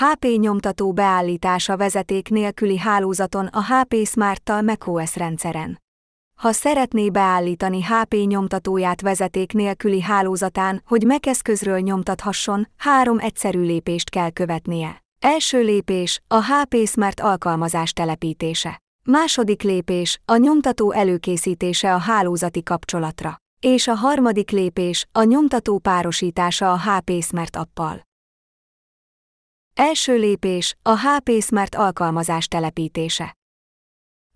HP nyomtató beállítása vezeték nélküli hálózaton a HP Smart-tal macOS rendszeren. Ha szeretné beállítani HP nyomtatóját vezeték nélküli hálózatán, hogy megeszközről nyomtathasson, három egyszerű lépést kell követnie. Első lépés a HP Smart alkalmazás telepítése. Második lépés a nyomtató előkészítése a hálózati kapcsolatra. És a harmadik lépés a nyomtató párosítása a HP Smart appal. Első lépés a HP Smart alkalmazás telepítése.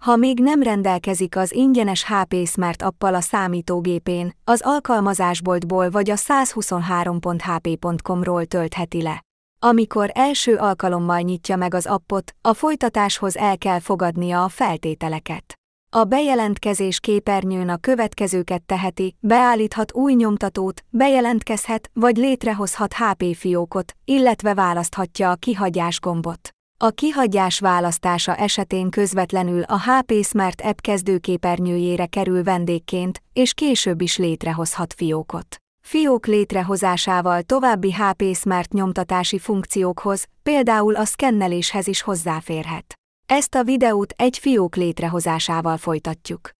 Ha még nem rendelkezik az ingyenes HP Smart appal a számítógépén, az alkalmazásboltból vagy a 123.hp.com-ról töltheti le. Amikor első alkalommal nyitja meg az appot, a folytatáshoz el kell fogadnia a feltételeket. A bejelentkezés képernyőn a következőket teheti, beállíthat új nyomtatót, bejelentkezhet vagy létrehozhat HP fiókot, illetve választhatja a kihagyás gombot. A kihagyás választása esetén közvetlenül a HP Smart App kezdőképernyőjére kerül vendégként, és később is létrehozhat fiókot. Fiók létrehozásával további HP Smart nyomtatási funkciókhoz, például a szkenneléshez is hozzáférhet. Ezt a videót egy fiók létrehozásával folytatjuk.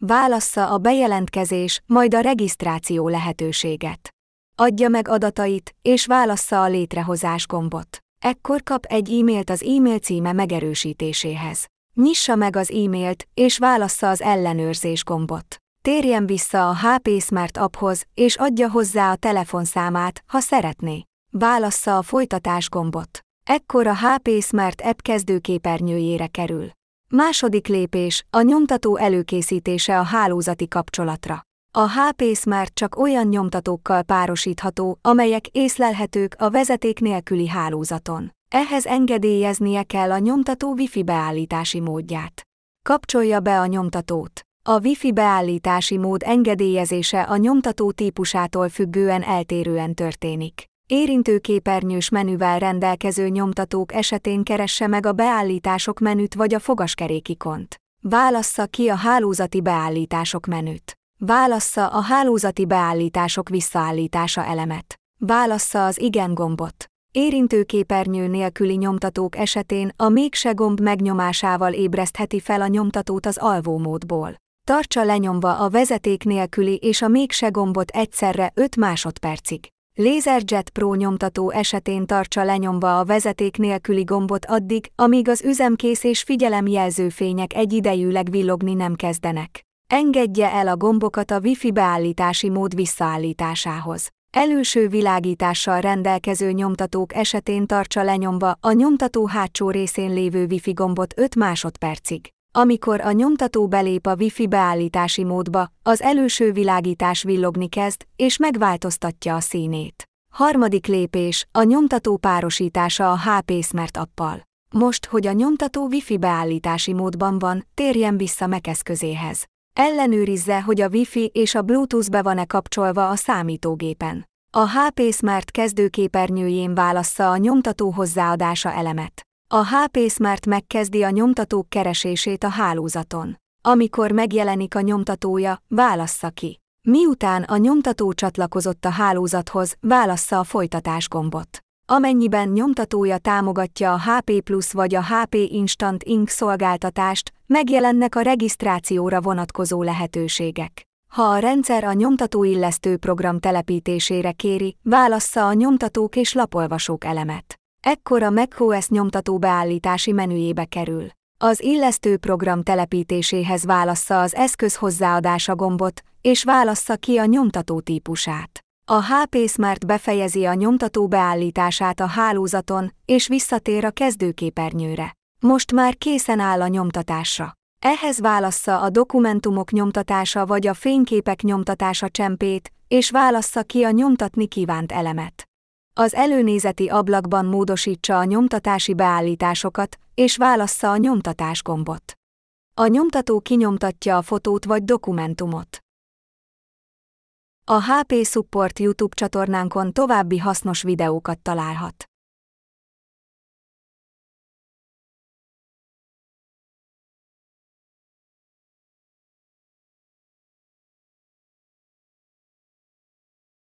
Válassza a bejelentkezés, majd a regisztráció lehetőséget. Adja meg adatait, és válassza a létrehozás gombot. Ekkor kap egy e-mailt az e-mail címe megerősítéséhez. Nyissa meg az e-mailt, és válassza az ellenőrzés gombot. Térjen vissza a HP Smart apphoz, és adja hozzá a telefonszámát, ha szeretné. Válassza a folytatás gombot. Ekkor a HP Smart App kezdőképernyőjére kerül. Második lépés, a nyomtató előkészítése a hálózati kapcsolatra. A HP Smart csak olyan nyomtatókkal párosítható, amelyek észlelhetők a vezeték nélküli hálózaton. Ehhez engedélyeznie kell a nyomtató Wi-Fi beállítási módját. Kapcsolja be a nyomtatót. A Wi-Fi beállítási mód engedélyezése a nyomtató típusától függően eltérően történik. Érintőképernyős menüvel rendelkező nyomtatók esetén keresse meg a beállítások menüt vagy a fogaskerékikont. Válassza ki a hálózati beállítások menüt. Válassza a hálózati beállítások visszaállítása elemet. Válassza az igen gombot. Érintőképernyő nélküli nyomtatók esetén a mégse gomb megnyomásával ébresztheti fel a nyomtatót az ALVÓ módból. Tartsa lenyomva a vezeték nélküli és a mégse gombot egyszerre 5 másodpercig. LaserJet Pro nyomtató esetén tartsa lenyomva a vezeték nélküli gombot addig, amíg az üzemkész és figyelemjelzőfények egyidejűleg villogni nem kezdenek. Engedje el a gombokat a Wi-Fi beállítási mód visszaállításához. Előső világítással rendelkező nyomtatók esetén tartsa lenyomva a nyomtató hátsó részén lévő Wi-Fi gombot 5 másodpercig. Amikor a nyomtató belép a Wi-Fi beállítási módba, az előső világítás villogni kezd, és megváltoztatja a színét. Harmadik lépés, a nyomtató párosítása a HP Smart appal. Most, hogy a nyomtató Wi-Fi beállítási módban van, térjen vissza mekeszközéhez. Ellenőrizze, hogy a Wi-Fi és a Bluetooth be van-e kapcsolva a számítógépen. A HP Smart kezdőképernyőjén válassza a nyomtató hozzáadása elemet. A HP Smart megkezdi a nyomtatók keresését a hálózaton. Amikor megjelenik a nyomtatója, válassza ki. Miután a nyomtató csatlakozott a hálózathoz, válassza a folytatás gombot. Amennyiben nyomtatója támogatja a HP Plus vagy a HP Instant Ink szolgáltatást, megjelennek a regisztrációra vonatkozó lehetőségek. Ha a rendszer a nyomtatóillesztő program telepítésére kéri, válassza a nyomtatók és lapolvasók elemet. Ekkor a macOS nyomtató beállítási menüjébe kerül. Az illesztő program telepítéséhez válassza az eszköz hozzáadása gombot, és válassza ki a nyomtató típusát. A HP Smart befejezi a nyomtató beállítását a hálózaton, és visszatér a kezdőképernyőre. Most már készen áll a nyomtatásra. Ehhez válassza a dokumentumok nyomtatása vagy a fényképek nyomtatása csempét, és válassza ki a nyomtatni kívánt elemet. Az előnézeti ablakban módosítsa a nyomtatási beállításokat, és válassza a nyomtatás gombot. A nyomtató kinyomtatja a fotót vagy dokumentumot. A HP Support YouTube csatornánkon további hasznos videókat találhat.